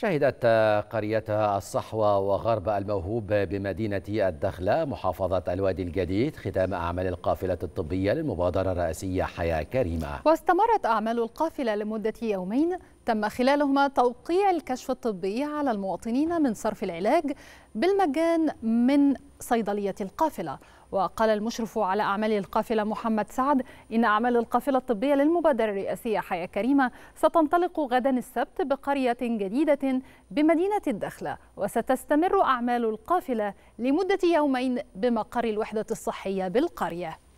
شهدت قريتها الصحوة وغرب الموهوب بمدينة الدخلة محافظة الوادي الجديد ختام أعمال القافلة الطبية للمبادرة الرئاسية حياة كريمة واستمرت أعمال القافلة لمدة يومين تم خلالهما توقيع الكشف الطبي على المواطنين من صرف العلاج بالمجان من صيدلية القافلة وقال المشرف على أعمال القافلة محمد سعد إن أعمال القافلة الطبية للمبادرة الرئاسية حياة كريمة ستنطلق غدا السبت بقرية جديدة بمدينة الدخلة وستستمر أعمال القافلة لمدة يومين بمقر الوحدة الصحية بالقرية